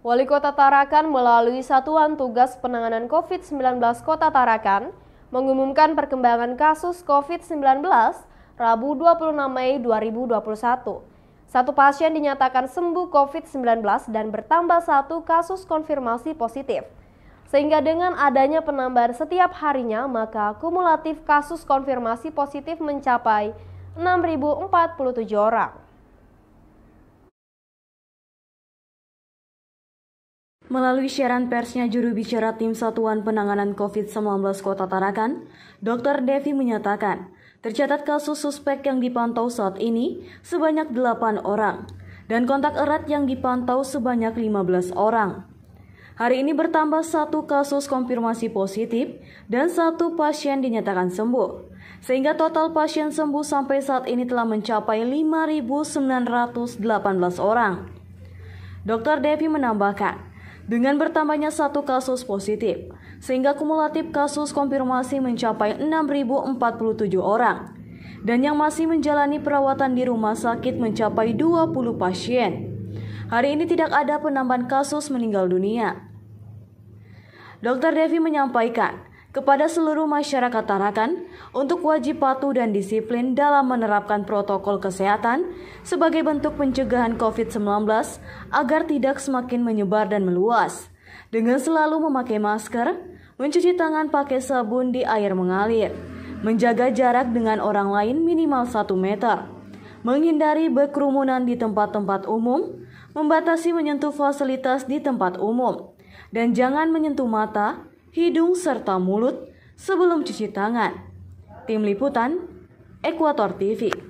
Wali Kota Tarakan melalui Satuan Tugas Penanganan COVID-19 Kota Tarakan mengumumkan perkembangan kasus COVID-19 Rabu 26 Mei 2021. Satu pasien dinyatakan sembuh COVID-19 dan bertambah satu kasus konfirmasi positif. Sehingga dengan adanya penambahan setiap harinya, maka kumulatif kasus konfirmasi positif mencapai 6.047 orang. Melalui siaran persnya juru bicara tim Satuan Penanganan COVID-19 Kota Tarakan, Dr. Devi menyatakan, tercatat kasus suspek yang dipantau saat ini sebanyak 8 orang dan kontak erat yang dipantau sebanyak 15 orang. Hari ini bertambah satu kasus konfirmasi positif dan satu pasien dinyatakan sembuh. Sehingga total pasien sembuh sampai saat ini telah mencapai 5.918 orang. Dr. Devi menambahkan, dengan bertambahnya satu kasus positif, sehingga kumulatif kasus konfirmasi mencapai 6.047 orang, dan yang masih menjalani perawatan di rumah sakit mencapai 20 pasien. Hari ini tidak ada penambahan kasus meninggal dunia. Dr. Devi menyampaikan, kepada seluruh masyarakat Tarakan untuk wajib patuh dan disiplin dalam menerapkan protokol kesehatan sebagai bentuk pencegahan COVID-19 agar tidak semakin menyebar dan meluas. Dengan selalu memakai masker, mencuci tangan pakai sabun di air mengalir, menjaga jarak dengan orang lain minimal 1 meter, menghindari berkerumunan di tempat-tempat umum, membatasi menyentuh fasilitas di tempat umum, dan jangan menyentuh mata, hidung, serta mulut sebelum cuci tangan. Tim Liputan, Ekuator TV.